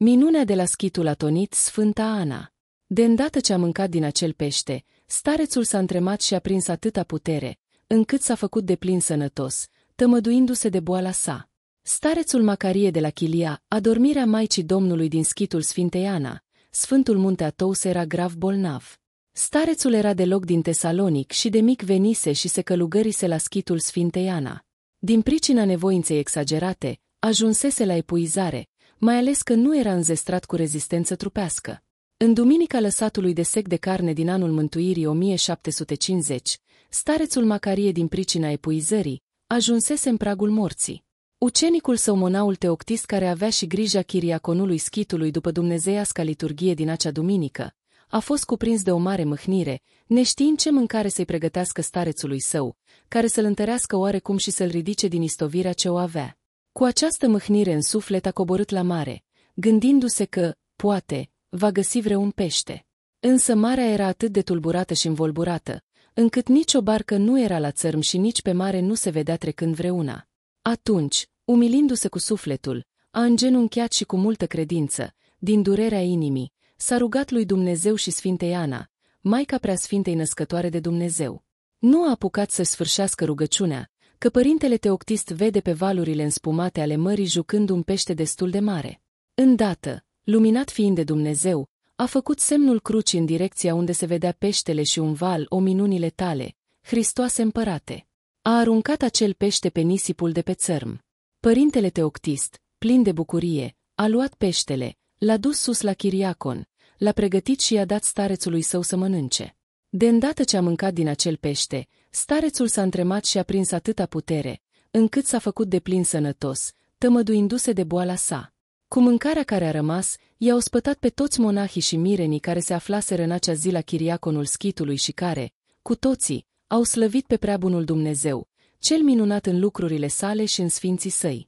Minunea de la schitul a tonit Sfânta Ana. De îndată ce a mâncat din acel pește, starețul s-a întremat și a prins atâta putere, încât s-a făcut de plin sănătos, tămăduindu-se de boala sa. Starețul Macarie de la Chilia, adormirea Maicii Domnului din schitul Sfintei Ana, Sfântul Munte Atous era grav bolnav. Starețul era deloc din Tesalonic și de mic venise și se călugărise la schitul Sfintei Ana. Din pricina nevoinței exagerate, ajunsese la epuizare, mai ales că nu era înzestrat cu rezistență trupească. În duminica lăsatului de sec de carne din anul mântuirii 1750, starețul Macarie din pricina epuizării ajunsese în pragul morții. Ucenicul său monaul teoctist care avea și grija chiriaconului schitului după dumnezeiasca liturghie din acea duminică, a fost cuprins de o mare mâhnire, neștiind ce mâncare să-i pregătească starețului său, care să-l întărească oarecum și să-l ridice din istovirea ce o avea. Cu această mâhnire în suflet a coborât la mare, gândindu-se că, poate, va găsi vreun pește. Însă marea era atât de tulburată și învolburată, încât nicio barcă nu era la țărm și nici pe mare nu se vedea trecând vreuna. Atunci, umilindu-se cu sufletul, a îngenunchiat și cu multă credință, din durerea inimii, s-a rugat lui Dumnezeu și Sfintei Ana, Maica Preasfintei Născătoare de Dumnezeu. Nu a apucat să-și sfârșească rugăciunea, că părintele Teoctist vede pe valurile înspumate ale mării jucând un pește destul de mare. Îndată, luminat fiind de Dumnezeu, a făcut semnul cruci în direcția unde se vedea peștele și un val, o minunile tale, Hristoase împărate. A aruncat acel pește pe nisipul de pe țărm. Părintele Teoctist, plin de bucurie, a luat peștele, l-a dus sus la Chiriacon, l-a pregătit și i-a dat starețului său să mănânce. De îndată ce a mâncat din acel pește, starețul s-a întremat și a prins atâta putere, încât s-a făcut de plin sănătos, tămăduindu-se de boala sa. Cu mâncarea care a rămas, i-a ospătat pe toți monahii și mirenii care se aflaseră în acea zi la chiriaconul schitului și care, cu toții, au slăvit pe bunul Dumnezeu, cel minunat în lucrurile sale și în sfinții săi.